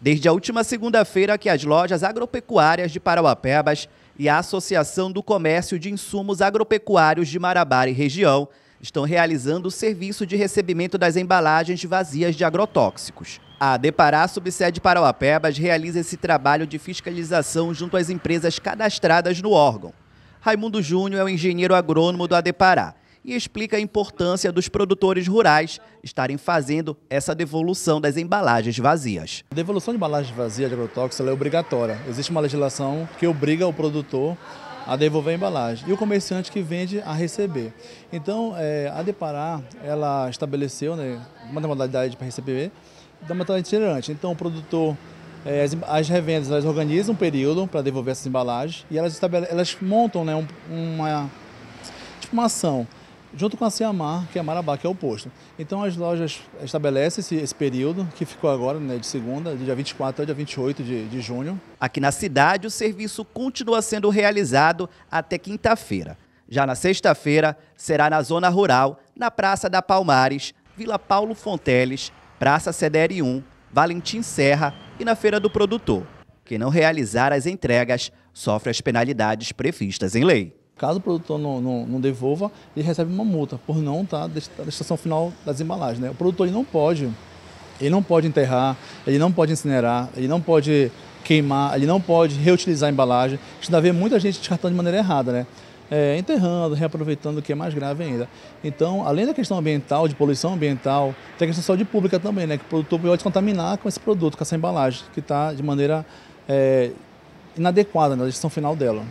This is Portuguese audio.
Desde a última segunda-feira que as lojas agropecuárias de Parauapebas e a Associação do Comércio de Insumos Agropecuários de Marabá e região estão realizando o serviço de recebimento das embalagens vazias de agrotóxicos. A Depará, subsede Parauapebas, realiza esse trabalho de fiscalização junto às empresas cadastradas no órgão. Raimundo Júnior é o engenheiro agrônomo do Adepará e explica a importância dos produtores rurais estarem fazendo essa devolução das embalagens vazias. A devolução de embalagens vazias de agrotóxicos é obrigatória. Existe uma legislação que obriga o produtor a devolver a embalagem e o comerciante que vende a receber. Então, é, a Depará ela estabeleceu né, uma modalidade para receber da modalidade itinerante. Então, o produtor, é, as, as, revendas, elas organizam um período para devolver essas embalagens e elas, elas montam né, um, uma, tipo uma ação junto com a Ciamar, que é Marabá, que é o posto. Então as lojas estabelecem esse, esse período, que ficou agora, né, de segunda, do dia 24 até dia 28 de, de junho. Aqui na cidade, o serviço continua sendo realizado até quinta-feira. Já na sexta-feira, será na zona rural, na Praça da Palmares, Vila Paulo Fonteles, Praça Cederi 1, Valentim Serra e na Feira do Produtor. Quem não realizar as entregas sofre as penalidades previstas em lei. Caso o produtor não, não, não, devolva, ele recebe uma multa por não tá, estar na estação final das embalagens. Né? O produtor não pode, ele não pode enterrar, ele não pode incinerar, ele não pode queimar, ele não pode reutilizar a embalagem. A gente vê muita gente descartando de maneira errada, né? É, enterrando, reaproveitando, o que é mais grave ainda. Então, além da questão ambiental, de poluição ambiental, tem a questão de saúde pública também, né? Que o produtor pode contaminar com esse produto, com essa embalagem, que está de maneira é, inadequada na gestão final dela.